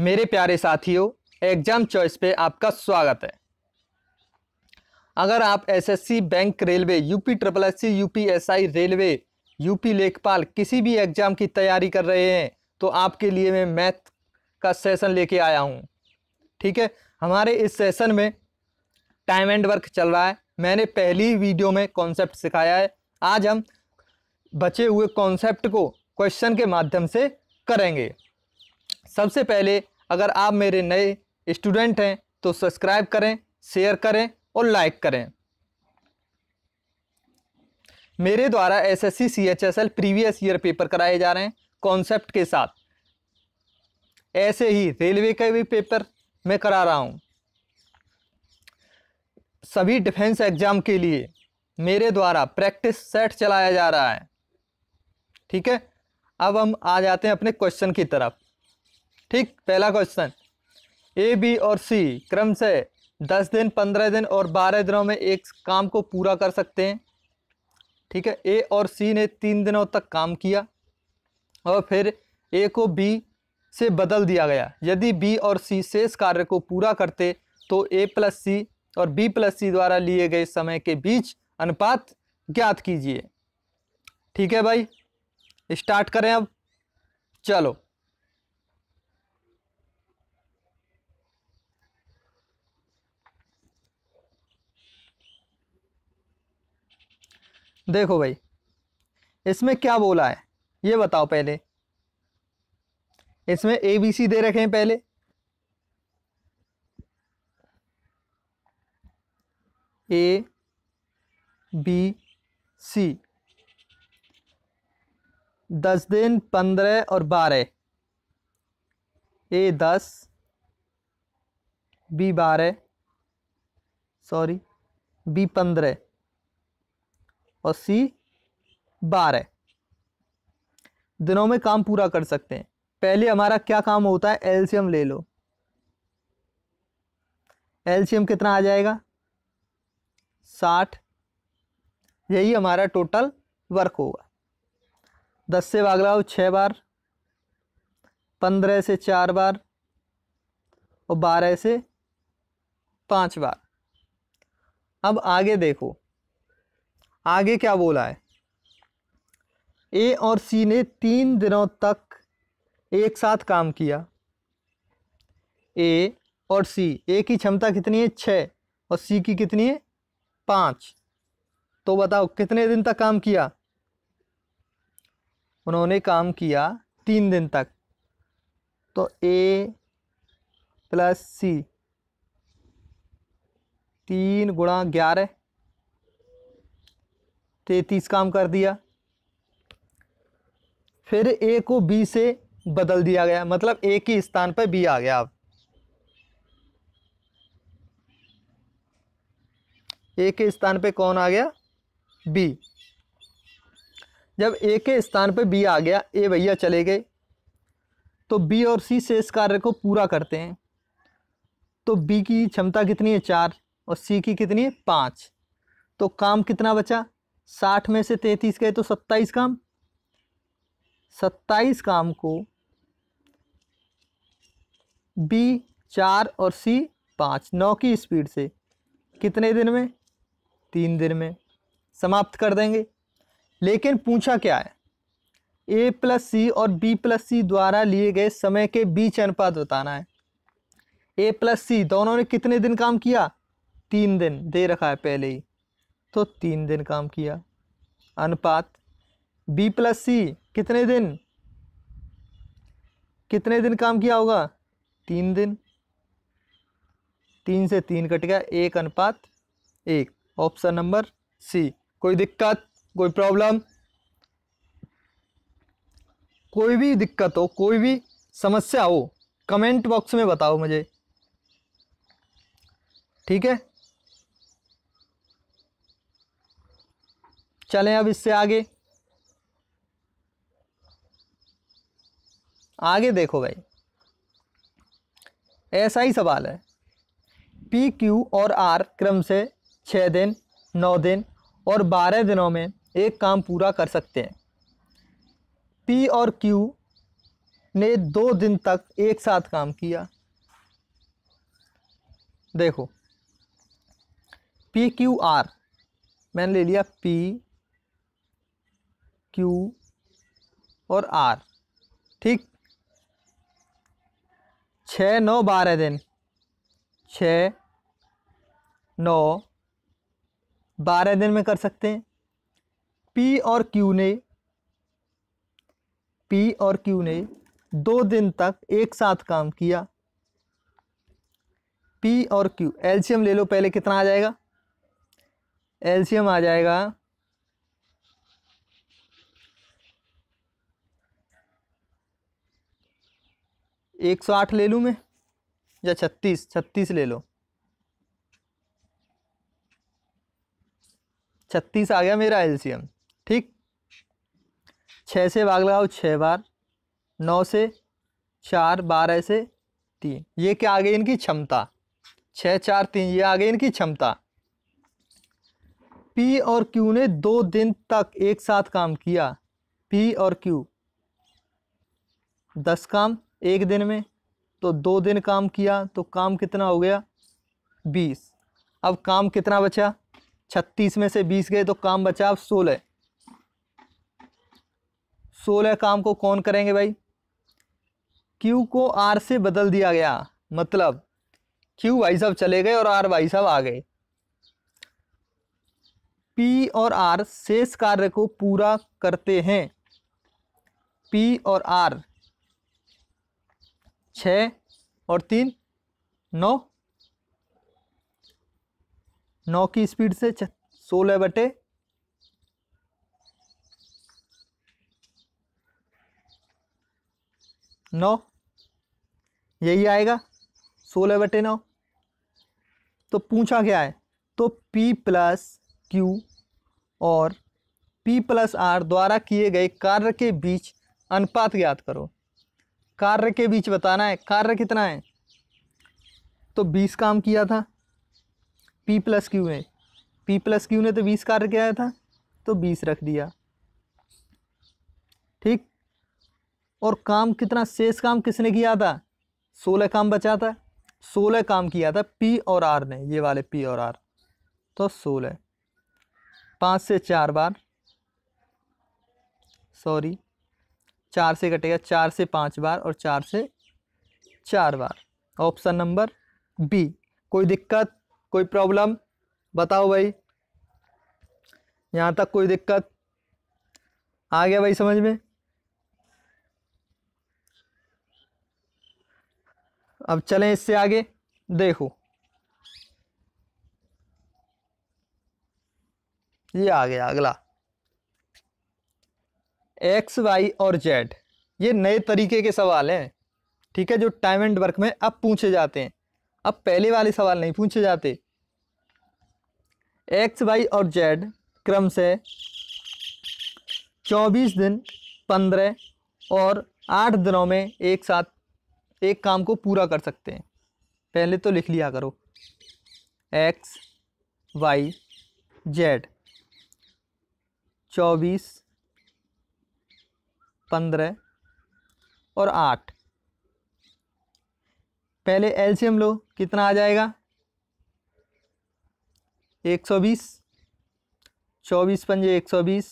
मेरे प्यारे साथियों एग्जाम चॉइस पे आपका स्वागत है अगर आप SSC bank railway UP triple S C UPSI railway UP Lekhpal किसी भी एग्जाम की तैयारी कर रहे हैं तो आपके लिए मैं मैथ का सेशन लेके आया हूँ ठीक है हमारे इस सेशन में टाइम एंड वर्क चल रहा है मैंने पहली वीडियो में कॉन्सेप्ट सिखाया है आज हम बचे हुए कॉन्सेप्ट को क्वेश्चन के माध्यम से करेंगे सबसे पहले अगर आप मेरे नए स्टूडेंट हैं तो सब्सक्राइब करें शेयर करें और लाइक करें मेरे द्वारा S S C C H S L previous year paper कराए जा रहे हैं कॉन्सेप्ट के साथ ऐसे ही रेलवे के भी पेपर मैं करा रहा हूँ सभी डिफेंस एग्ज़ाम के लिए मेरे द्वारा प्रैक्टिस सेट चलाया जा रहा है ठीक है अब हम आ जाते हैं अपने क्वेश्चन की तरफ ठीक पहला क्वेश्चन ए बी और सी क्रम से दस दिन पंद्रह दिन और बारह दिनों में एक काम को पूरा कर सकते हैं ठीक है ए और सी ने तीन दिनों तक काम किया और फिर ए को बी से बदल दिया गया यदि बी और सी शेष कार्य को पूरा करते तो ए प्लस सी और बी प्लस सी द्वारा लिए गए समय के बीच अनुपात ज्ञात कीजिए ठीक है भाई स्टार्ट करें अब चलो देखो भाई इसमें क्या बोला है ये बताओ पहले इसमें ए बी सी दे रखे हैं पहले ए बी सी दस दिन पंद्रह और बारह ए दस बी बारह सॉरी बी पंद्रह और सी बारह दिनों में काम पूरा कर सकते हैं पहले हमारा क्या काम होता है एल्शियम ले लो एल्शियम कितना आ जाएगा साठ यही हमारा टोटल वर्क होगा दस से भाग लाओ छः बार पंद्रह से चार बार और बारह से पाँच बार अब आगे देखो आगे क्या बोला है ए और सी ने तीन दिनों तक एक साथ काम किया ए और सी ए की क्षमता कितनी है छः और सी की कितनी है पाँच तो बताओ कितने दिन तक काम किया उन्होंने काम किया तीन दिन तक तो ए प्लस सी तीन गुणा ग्यारह तैतीस काम कर दिया फिर ए को बी से बदल दिया गया मतलब ए के स्थान पर बी आ गया अब ए के स्थान पे कौन आ गया बी जब ए के स्थान पे बी आ गया ए भैया चले गए तो बी और सी से इस कार्य को पूरा करते हैं तो बी की क्षमता कितनी है चार और सी की कितनी है पाँच तो काम कितना बचा साठ में से तैंतीस गए तो सत्ताईस काम सत्ताईस काम को बी चार और सी पाँच नौ की स्पीड से कितने दिन में तीन दिन में समाप्त कर देंगे लेकिन पूछा क्या है ए प्लस सी और बी प्लस सी द्वारा लिए गए समय के बीच अनुपात बताना है ए प्लस सी दोनों ने कितने दिन काम किया तीन दिन दे रखा है पहले ही तो तीन दिन काम किया अनुपात बी प्लस सी कितने दिन कितने दिन काम किया होगा तीन दिन तीन से तीन कट गया एक अनुपात एक ऑप्शन नंबर सी कोई दिक्कत कोई प्रॉब्लम कोई भी दिक्कत हो कोई भी समस्या हो कमेंट बॉक्स में बताओ मुझे ठीक है चलें अब इससे आगे आगे देखो भाई ऐसा ही सवाल है पी क्यू और आर क्रम से छः दिन नौ दिन और बारह दिनों में एक काम पूरा कर सकते हैं पी और क्यू ने दो दिन तक एक साथ काम किया देखो पी क्यू आर मैंने ले लिया पी क्यू और आर ठीक छ नौ बारह दिन छः नौ बारह दिन में कर सकते हैं पी और क्यू ने पी और क्यू ने दो दिन तक एक साथ काम किया पी और क्यू एल्शियम ले लो पहले कितना आ जाएगा एल्शियम आ जाएगा एक सौ आठ ले लूँ मैं या छत्तीस छत्तीस ले लो छत्तीस आ गया मेरा एलसीएम ठीक छः से भाग लगाओ छः बार नौ से चार बारह से तीन ये क्या आ गई इनकी क्षमता छः चार तीन ये आ गई इनकी क्षमता पी और क्यू ने दो दिन तक एक साथ काम किया पी और क्यू दस काम एक दिन में तो दो दिन काम किया तो काम कितना हो गया बीस अब काम कितना बचा छत्तीस में से बीस गए तो काम बचा अब सोलह सोलह काम को कौन करेंगे भाई क्यू को आर से बदल दिया गया मतलब क्यू भाई साहब चले गए और आर भाई साहब आ गए पी और आर शेष कार्य को पूरा करते हैं पी और आर छ और तीन नौ नौ की स्पीड से सोलह बटे नौ यही आएगा सोलह बटे नौ तो पूछा क्या है तो P प्लस क्यू और P प्लस आर द्वारा किए गए कार्य के बीच अनुपात ज्ञात करो कार्य के बीच बताना है कार्य कितना है तो बीस काम किया था पी प्लस क्यू ने पी प्लस क्यू ने तो बीस कार्य किया था तो बीस रख दिया ठीक और काम कितना शेष काम किसने किया था सोलह काम बचा था सोलह काम किया था पी और आर ने ये वाले पी और आर तो सोलह पाँच से चार बार सॉरी चार से कटेगा चार से पाँच बार और चार से चार बार ऑप्शन नंबर बी कोई दिक्कत कोई प्रॉब्लम बताओ भाई यहाँ तक कोई दिक्कत आ गया भाई समझ में अब चलें इससे आगे देखो ये आ गया अगला एक्स वाई और जेड ये नए तरीके के सवाल हैं ठीक है जो टाइम एंड वर्क में अब पूछे जाते हैं अब पहले वाले सवाल नहीं पूछे जाते एक्स वाई और जेड क्रम से चौबीस दिन पंद्रह और आठ दिनों में एक साथ एक काम को पूरा कर सकते हैं पहले तो लिख लिया करो एक्स वाई जेड चौबीस पंद्रह और आठ पहले एल्शियम लो कितना आ जाएगा एक सौ बीस चौबीस पंजे एक सौ बीस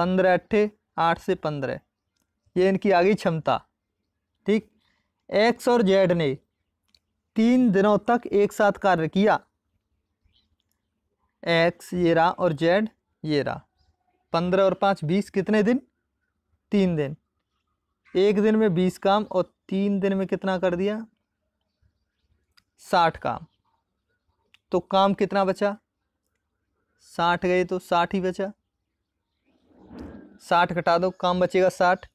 पंद्रह अट्ठे आठ से पंद्रह ये इनकी आ गई क्षमता ठीक एक्स और जेड ने तीन दिनों तक एक साथ कार्य किया एक्स ये रहा और जेड ये रहा पंद्रह और पाँच बीस कितने दिन तीन दिन एक दिन में बीस काम और तीन दिन में कितना कर दिया साठ काम तो काम कितना बचा साठ गए तो साठ ही बचा साठ घटा दो काम बचेगा साठ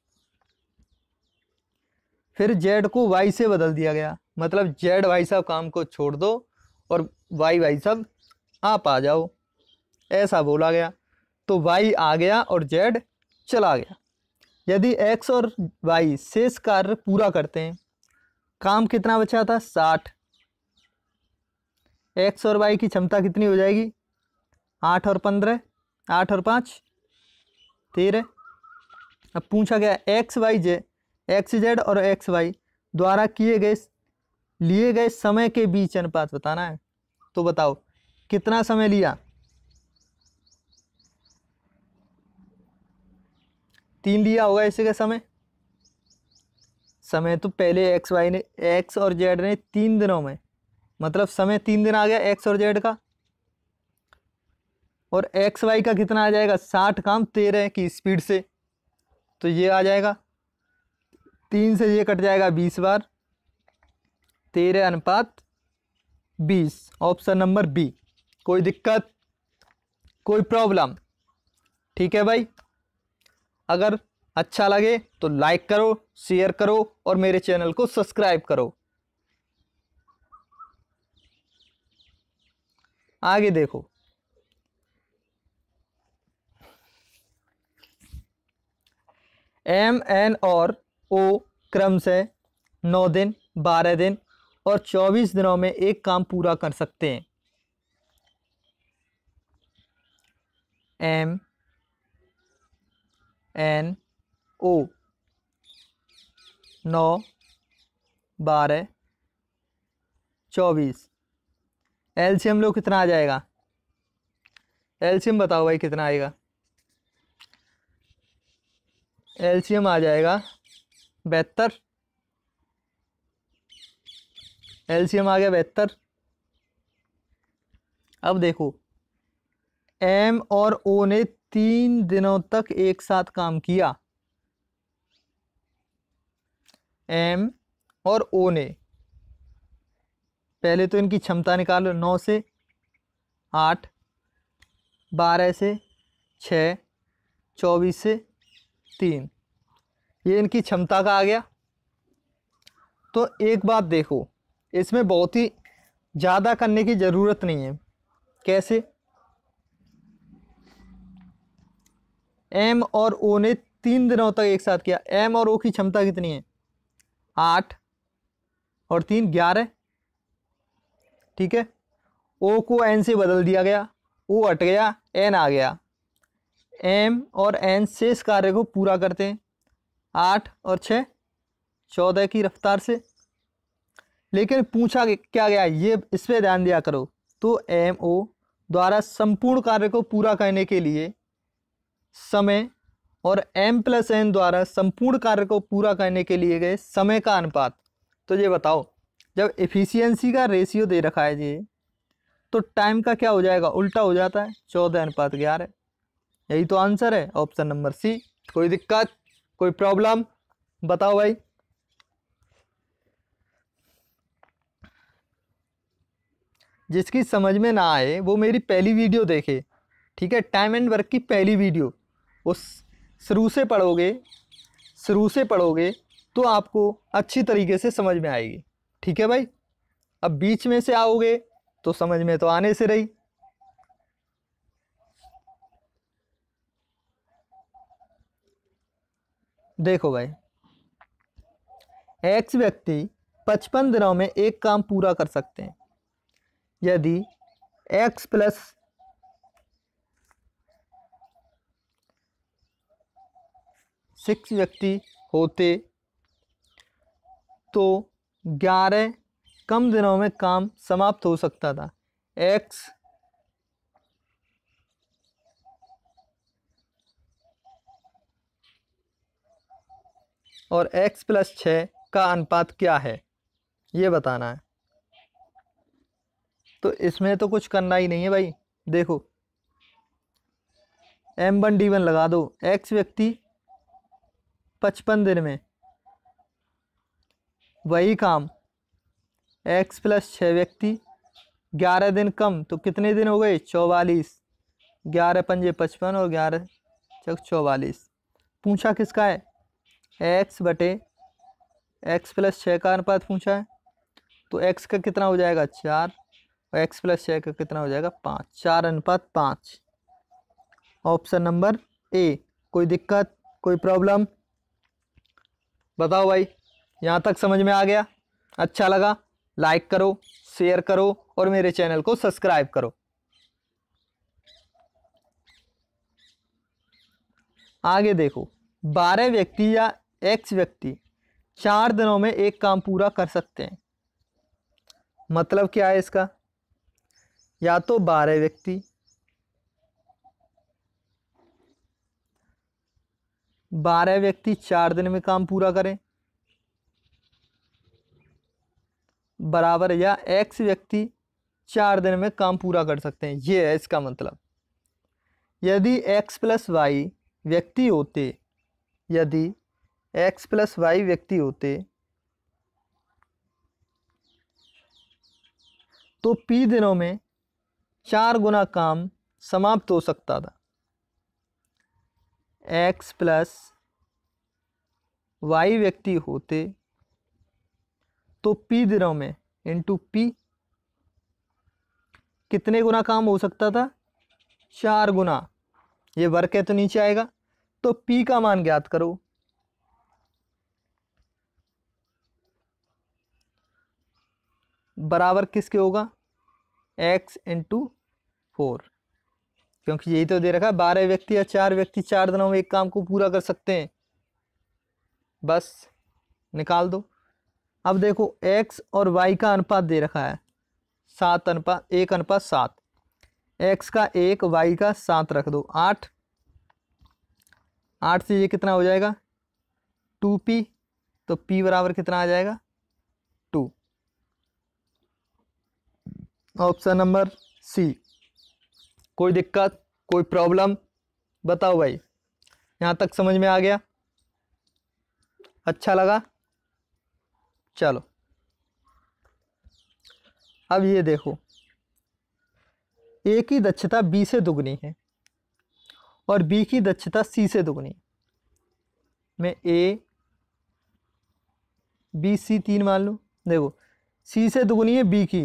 फिर जेड को वाई से बदल दिया गया मतलब जेड भाई साहब काम को छोड़ दो और वाई भाई साहब आप आ जाओ ऐसा बोला गया तो वाई आ गया और जेड चला गया यदि एक्स और वाई शेष कार्य पूरा करते हैं काम कितना बचा था साठ एक्स और वाई की क्षमता कितनी हो जाएगी आठ और पंद्रह आठ और पाँच तेरह अब पूछा गया X Y J X Z और एक्स वाई द्वारा किए गए लिए गए समय के बीच अनुपात बताना है तो बताओ कितना समय लिया तीन लिया होगा इसी का समय समय तो पहले एक्स वाई ने एक्स और जेड ने तीन दिनों में मतलब समय तीन दिन आ गया एक्स और जेड का और एक्स वाई का कितना आ जाएगा साठ काम तेरह की स्पीड से तो ये आ जाएगा तीन से ये कट जाएगा बीस बार तेरह अनुपात बीस ऑप्शन नंबर बी कोई दिक्कत कोई प्रॉब्लम ठीक है भाई अगर अच्छा लगे तो लाइक करो शेयर करो और मेरे चैनल को सब्सक्राइब करो आगे देखो एम एन और ओ क्रम से नौ दिन बारह दिन और चौबीस दिनों में एक काम पूरा कर सकते हैं एम एन ओ नौ बारह चौबीस एलसीएम लो कितना आ जाएगा एलसीएम बताओ भाई कितना आएगा एलसीएम आ जाएगा बहत्तर एलसीएम आ गया बहत्तर अब देखो एम और ओ ने तीन दिनों तक एक साथ काम किया एम और ओ ने पहले तो इनकी क्षमता निकालो नौ से आठ बारह से छः चौबीस से तीन ये इनकी क्षमता का आ गया तो एक बात देखो इसमें बहुत ही ज़्यादा करने की ज़रूरत नहीं है कैसे एम और ओ ने तीन दिनों तक एक साथ किया एम और ओ की क्षमता कितनी है आठ और तीन ग्यारह ठीक है ओ को एन से बदल दिया गया ओ हट गया एन आ गया एम और एन शेष कार्य को पूरा करते हैं आठ और छः चौदह की रफ्तार से लेकिन पूछा क्या गया ये इस पर ध्यान दिया करो तो एम ओ द्वारा संपूर्ण कार्य को पूरा करने के लिए समय और एम प्लस एन द्वारा संपूर्ण कार्य को पूरा करने के लिए गए समय का अनुपात तो ये बताओ जब एफिशिएंसी का रेशियो दे रखा है जी तो टाइम का क्या हो जाएगा उल्टा हो जाता है चौदह अनुपात ग्यारह यही तो आंसर है ऑप्शन नंबर सी कोई दिक्कत कोई प्रॉब्लम बताओ भाई जिसकी समझ में ना आए वो मेरी पहली वीडियो देखे ठीक है टाइम एंड वर्क की पहली वीडियो वो शुरू से पढ़ोगे शुरू से पढ़ोगे तो आपको अच्छी तरीके से समझ में आएगी ठीक है भाई अब बीच में से आओगे तो समझ में तो आने से रही देखो भाई एक्स व्यक्ति पचपन दिनों में एक काम पूरा कर सकते हैं यदि एक्स प्लस सिक्स व्यक्ति होते तो ग्यारह कम दिनों में काम समाप्त हो सकता था एक्स और एक्स प्लस छः का अनुपात क्या है ये बताना है तो इसमें तो कुछ करना ही नहीं है भाई देखो एम डी वन लगा दो एक्स व्यक्ति पचपन दिन में वही काम एक्स प्लस छः व्यक्ति ग्यारह दिन कम तो कितने दिन हो गए चौवालीस ग्यारह पंजे पचपन और ग्यारह चक चौवालीस पूछा किसका है एक्स बटे एक्स प्लस छः का अनुपात पूछा है तो एक्स का कितना हो जाएगा चार और एक्स प्लस छः का कितना हो जाएगा पाँच चार अनुपात पाँच ऑप्शन नंबर ए कोई दिक्कत कोई प्रॉब्लम बताओ भाई यहाँ तक समझ में आ गया अच्छा लगा लाइक करो शेयर करो और मेरे चैनल को सब्सक्राइब करो आगे देखो बारह व्यक्ति या एक्स व्यक्ति चार दिनों में एक काम पूरा कर सकते हैं मतलब क्या है इसका या तो बारह व्यक्ति बारह व्यक्ति चार दिन में काम पूरा करें बराबर या एक्स व्यक्ति चार दिन में काम पूरा कर सकते हैं ये है इसका मतलब यदि एक्स प्लस वाई व्यक्ति होते यदि एक्स प्लस वाई व्यक्ति होते तो पी दिनों में चार गुना काम समाप्त हो सकता था एक्स प्लस वाई व्यक्ति होते तो पी दिनों में इंटू पी कितने गुना काम हो सकता था चार गुना ये वर्क है तो नीचे आएगा तो पी का मान ज्ञात करो बराबर किसके होगा एक्स इंटू फोर क्योंकि यही तो दे रखा है बारह व्यक्ति या चार व्यक्ति चार दिनों में एक काम को पूरा कर सकते हैं बस निकाल दो अब देखो एक्स और वाई का अनुपात दे रखा है सात अनुपात एक अनुपात सात एक्स का एक वाई का सात रख दो आठ आठ से ये कितना हो जाएगा टू पी तो पी बराबर कितना आ जाएगा टू ऑप्शन नंबर सी कोई दिक्कत कोई प्रॉब्लम बताओ भाई यहाँ तक समझ में आ गया अच्छा लगा चलो अब ये देखो ए की दक्षता बी से दुगनी है और बी की दक्षता सी से दुगनी मैं ए बी सी तीन मान लूँ देखो सी से दुगनी है बी की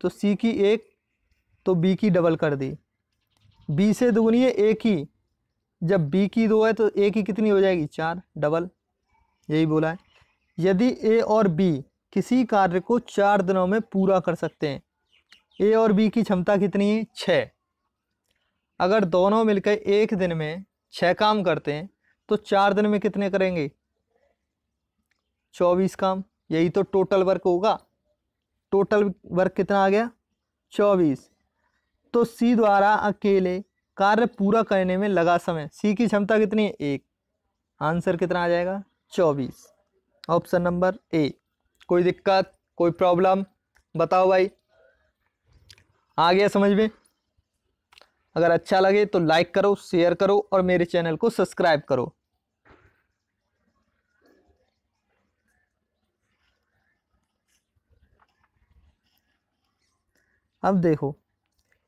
तो सी की एक तो बी की डबल कर दी बी से दोगुनी है ए की जब बी की दो है तो ए की कितनी हो जाएगी चार डबल यही बोला है यदि ए और बी किसी कार्य को चार दिनों में पूरा कर सकते हैं ए और बी की क्षमता कितनी है छ अगर दोनों मिलकर एक दिन में छः काम करते हैं तो चार दिन में कितने करेंगे चौबीस काम यही तो टोटल वर्क होगा टोटल वर्क कितना आ गया चौबीस तो सी द्वारा अकेले कार्य पूरा करने में लगा समय सी की क्षमता कितनी है एक आंसर कितना आ जाएगा चौबीस ऑप्शन नंबर ए कोई दिक्कत कोई प्रॉब्लम बताओ भाई आ गया समझ में अगर अच्छा लगे तो लाइक करो शेयर करो और मेरे चैनल को सब्सक्राइब करो अब देखो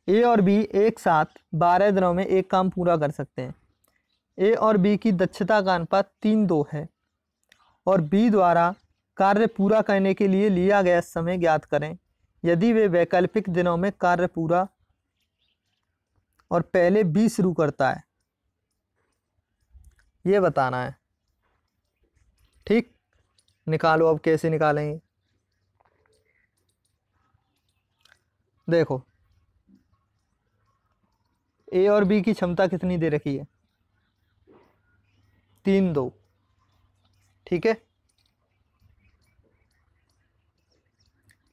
ए और बी एक साथ बारह दिनों में एक काम पूरा कर सकते हैं ए और बी की दक्षता का अनुपात तीन दो है और बी द्वारा कार्य पूरा करने के लिए लिया गया समय ज्ञात करें यदि वे वैकल्पिक दिनों में कार्य पूरा और पहले बी शुरू करता है ये बताना है ठीक निकालो अब कैसे निकालेंगे देखो ए और बी की क्षमता कितनी दे रखी है तीन दो ठीक है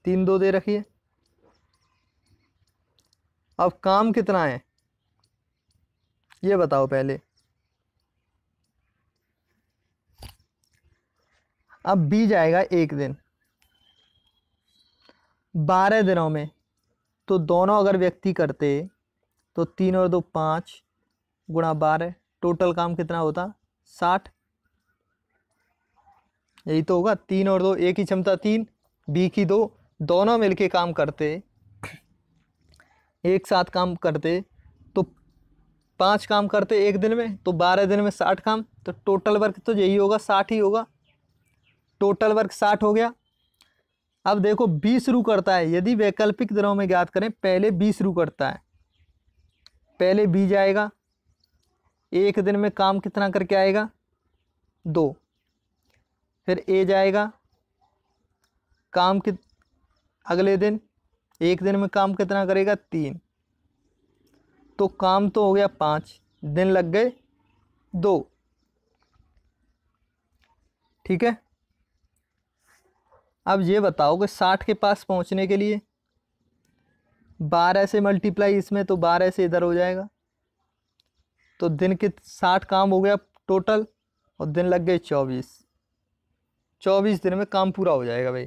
तीन दो दे रखी है अब काम कितना है ये बताओ पहले अब बी जाएगा एक दिन बारह दिनों में तो दोनों अगर व्यक्ति करते तो तीन और दो पाँच गुणा बारह टोटल काम कितना होता साठ यही तो होगा तीन और दो ए की क्षमता तीन बी की दो दोनों मिलके काम करते एक साथ काम करते तो पांच काम करते एक दिन में तो बारह दिन में साठ काम तो टोटल वर्क तो यही होगा साठ ही होगा टोटल वर्क साठ हो गया अब देखो बी शुरू करता है यदि वैकल्पिक दिनों में ज्ञात करें पहले बी शुरू करता है पहले बीज आएगा एक दिन में काम कितना करके आएगा दो फिर ए जाएगा काम कित अगले दिन एक दिन में काम कितना करेगा तीन तो काम तो हो गया पाँच दिन लग गए दो ठीक है अब ये बताओ कि साठ के पास पहुंचने के लिए बारह से मल्टीप्लाई इसमें तो बारह से इधर हो जाएगा तो दिन के साठ काम हो गया टोटल और दिन लग गए चौबीस चौबीस दिन में काम पूरा हो जाएगा भाई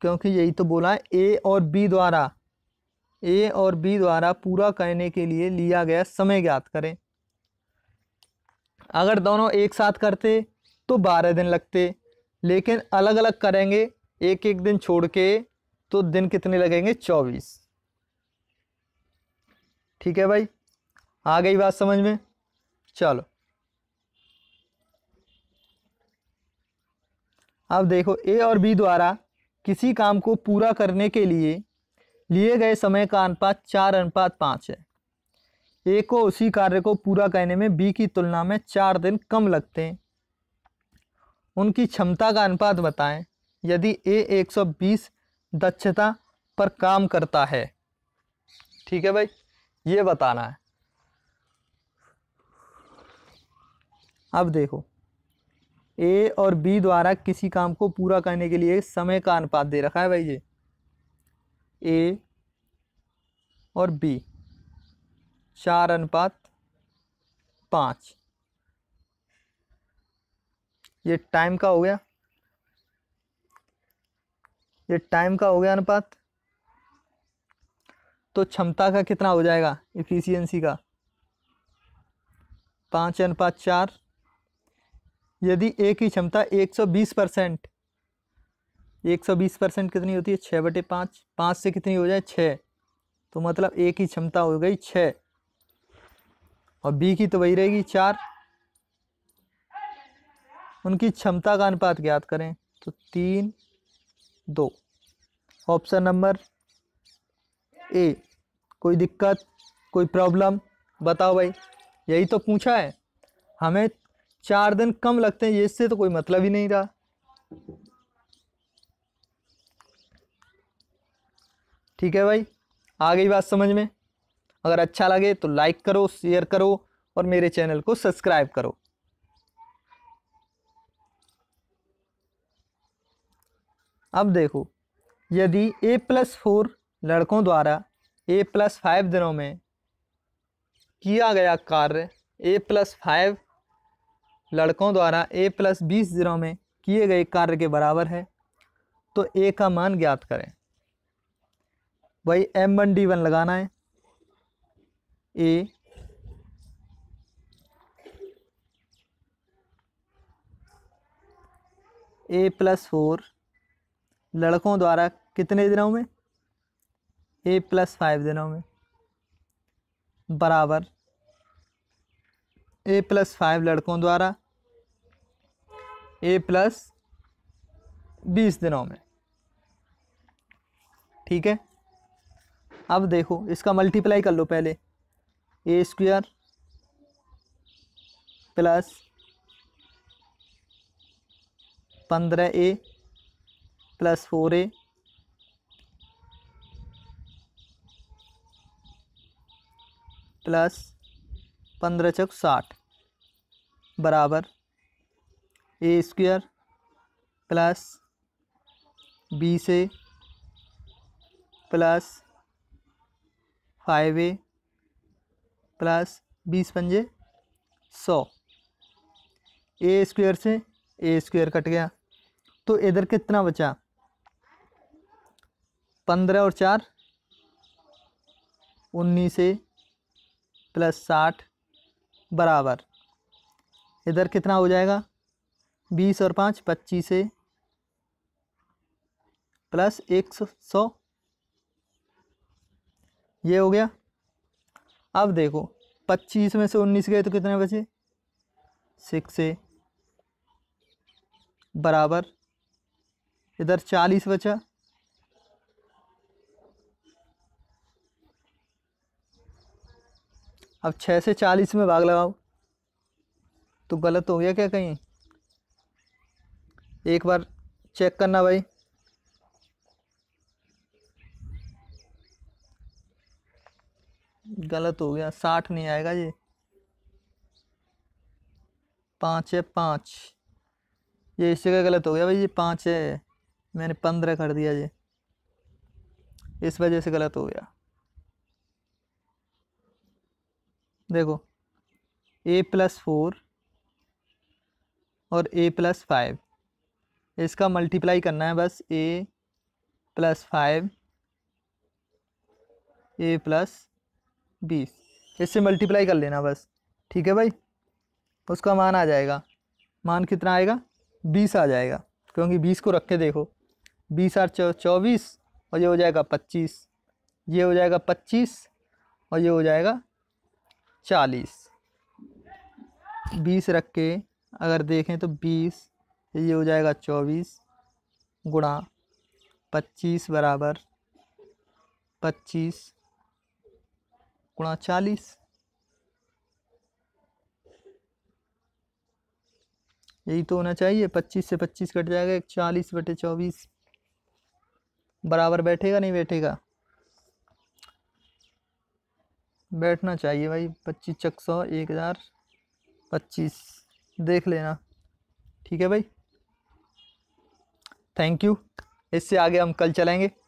क्योंकि यही तो बोला है ए और बी द्वारा ए और बी द्वारा पूरा करने के लिए लिया गया समय ज्ञात करें अगर दोनों एक साथ करते तो बारह दिन लगते लेकिन अलग अलग करेंगे एक एक दिन छोड़ के तो दिन कितने लगेंगे चौबीस ठीक है भाई आ गई बात समझ में चलो अब देखो ए और बी द्वारा किसी काम को पूरा करने के लिए लिए गए समय का अनुपात चार अनुपात पाँच है ए को उसी कार्य को पूरा करने में बी की तुलना में चार दिन कम लगते हैं उनकी क्षमता का अनुपात बताएं यदि ए 120 दक्षता पर काम करता है ठीक है भाई ये बताना है अब देखो ए और बी द्वारा किसी काम को पूरा करने के लिए समय का अनुपात दे रखा है भाई जी ए और बी चार अनुपात पाँच ये टाइम का हो गया ये टाइम का हो गया अनुपात तो क्षमता का कितना हो जाएगा इफिशियंसी का पाँच अनुपात चार यदि ए की क्षमता एक सौ बीस परसेंट एक सौ बीस परसेंट कितनी होती है छः बटे पाँच पाँच से कितनी हो जाए छः तो मतलब ए की क्षमता हो गई छः और बी की तो वही रहेगी चार उनकी क्षमता का अनुपात ज्ञात करें तो तीन दो ऑप्शन नंबर ए कोई दिक्कत कोई प्रॉब्लम बताओ भाई यही तो पूछा है हमें चार दिन कम लगते हैं इससे तो कोई मतलब ही नहीं रहा ठीक है भाई आ गई बात समझ में अगर अच्छा लगे तो लाइक करो शेयर करो और मेरे चैनल को सब्सक्राइब करो अब देखो यदि ए प्लस फोर लड़कों द्वारा ए प्लस फाइव दिनों में किया गया कार्य ए प्लस फाइव लड़कों द्वारा ए प्लस बीस दिनों में किए गए कार्य के बराबर है तो ए का मान ज्ञात करें वही एम वन डी वन लगाना है ए ए प्लस फोर लड़कों द्वारा कितने दिनों में ए प्लस फाइव दिनों में बराबर ए प्लस फाइव लड़कों द्वारा ए प्लस बीस दिनों में ठीक है अब देखो इसका मल्टीप्लाई कर लो पहले ए स्क्वायर प्लस पंद्रह a plus four a plus पंद्रह चौक साठ बराबर ए स्क्वायर प्लस बीस a plus five a plus बीस पंजे सौ ए स्क्वायर से ए स्क्वायर कट गया तो इधर कितना बचा पंद्रह और चार उन्नीस ए प्लस साठ बराबर इधर कितना हो जाएगा बीस और पाँच पच्चीस ए प्लस एक सौ ये हो गया अब देखो पच्चीस में से उन्नीस गए तो कितने बचे सिक्स ए बराबर इधर चालीस बचा अब छः से चालीस में भाग लगाओ तो गलत हो गया क्या कहीं एक बार चेक करना भाई गलत हो गया साठ नहीं आएगा ये पाँच है पाँच ये इससे का गलत हो गया भाई ये पाँच है मैंने पंद्रह कर दिया ये इस वजह से गलत हो गया देखो ए प्लस फोर और ए प्लस फाइव इसका मल्टीप्लाई करना है बस a plus five a plus बीस इससे मल्टीप्लाई कर लेना बस ठीक है भाई उसका मान आ जाएगा मान कितना आएगा बीस आ जाएगा क्योंकि बीस को रख के देखो बीस आर चौबीस और ये हो जाएगा पच्चीस ये हो जाएगा पच्चीस और ये हो जाएगा चालीस बीस रख के अगर देखें तो बीस ये हो जाएगा चौबीस गुणा पच्चीस बराबर पच्चीस गुणा चालीस यही तो होना चाहिए पच्चीस से पच्चीस कट जाएगा एक चालीस बटे चौबीस बराबर बैठेगा नहीं बैठेगा बैठना चाहिए भाई पच्चीस चक सौ एक हज़ार पच्चीस देख लेना ठीक है भाई थैंक यू इससे आगे हम कल चलेंगे